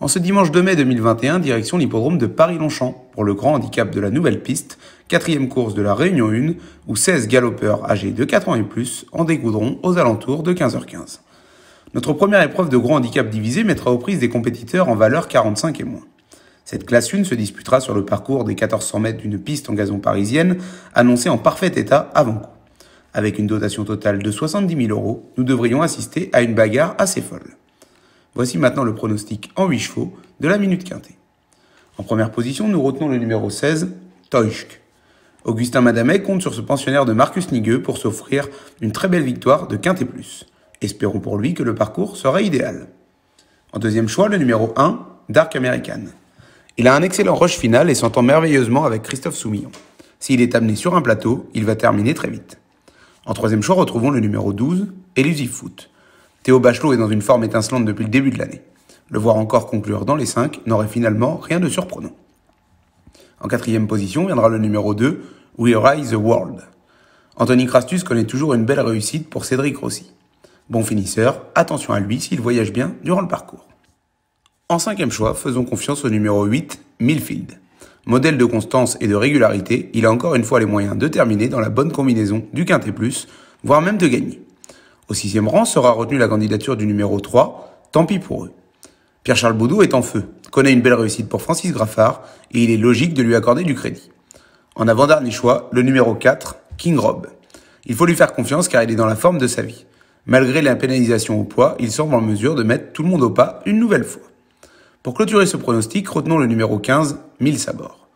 En ce dimanche 2 mai 2021, direction l'hippodrome de Paris-Longchamp pour le grand handicap de la nouvelle piste, quatrième course de la Réunion 1, où 16 galopeurs âgés de 4 ans et plus en dégoudront aux alentours de 15h15. Notre première épreuve de grand handicap divisé mettra aux prises des compétiteurs en valeur 45 et moins. Cette classe 1 se disputera sur le parcours des 1400 mètres d'une piste en gazon parisienne, annoncée en parfait état avant coup. Avec une dotation totale de 70 000 euros, nous devrions assister à une bagarre assez folle. Voici maintenant le pronostic en 8 chevaux de la minute quintée. En première position, nous retenons le numéro 16, Teuschk. Augustin Madamet compte sur ce pensionnaire de Marcus Nigueux pour s'offrir une très belle victoire de quintet plus. Espérons pour lui que le parcours sera idéal. En deuxième choix, le numéro 1, Dark American. Il a un excellent rush final et s'entend merveilleusement avec Christophe Soumillon. S'il est amené sur un plateau, il va terminer très vite. En troisième choix, retrouvons le numéro 12, Elusive Foot. Théo Bachelot est dans une forme étincelante depuis le début de l'année. Le voir encore conclure dans les 5 n'aurait finalement rien de surprenant. En quatrième position viendra le numéro 2, We Rise the World. Anthony Crastus connaît toujours une belle réussite pour Cédric Rossi. Bon finisseur, attention à lui s'il voyage bien durant le parcours. En cinquième choix, faisons confiance au numéro 8, Milfield. Modèle de constance et de régularité, il a encore une fois les moyens de terminer dans la bonne combinaison du quintet plus, voire même de gagner. Au sixième rang sera retenue la candidature du numéro 3, tant pis pour eux. Pierre-Charles Boudou est en feu, connaît une belle réussite pour Francis Graffard et il est logique de lui accorder du crédit. En avant-dernier choix, le numéro 4, King Rob. Il faut lui faire confiance car il est dans la forme de sa vie. Malgré la pénalisation au poids, il semble en mesure de mettre tout le monde au pas une nouvelle fois. Pour clôturer ce pronostic, retenons le numéro 15, Mille Sabor.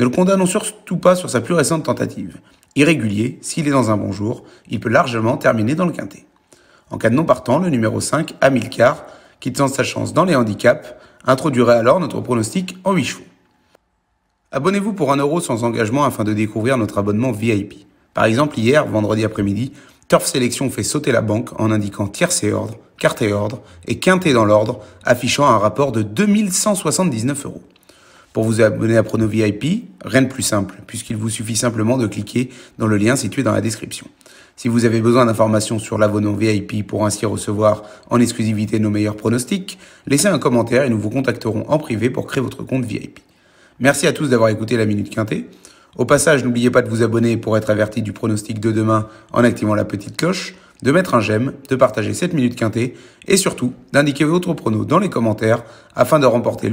Ne le condamnons surtout pas sur sa plus récente tentative. Irrégulier, s'il est dans un bon jour, il peut largement terminer dans le quintet. En cas de non partant, le numéro 5, Amilcar, qui tente sa chance dans les handicaps, introduirait alors notre pronostic en 8 chevaux. Abonnez-vous pour un euro sans engagement afin de découvrir notre abonnement VIP. Par exemple, hier, vendredi après-midi, Turf Sélection fait sauter la banque en indiquant et ordre, carte et ordre et quinté dans l'ordre, affichant un rapport de 2179 euros. Pour vous abonner à Prono VIP, rien de plus simple, puisqu'il vous suffit simplement de cliquer dans le lien situé dans la description. Si vous avez besoin d'informations sur l'abonnement VIP pour ainsi recevoir en exclusivité nos meilleurs pronostics, laissez un commentaire et nous vous contacterons en privé pour créer votre compte VIP. Merci à tous d'avoir écouté la Minute Quintée. Au passage, n'oubliez pas de vous abonner pour être averti du pronostic de demain en activant la petite cloche, de mettre un j'aime, de partager cette minute quintée et surtout d'indiquer votre pronos dans les commentaires afin de remporter le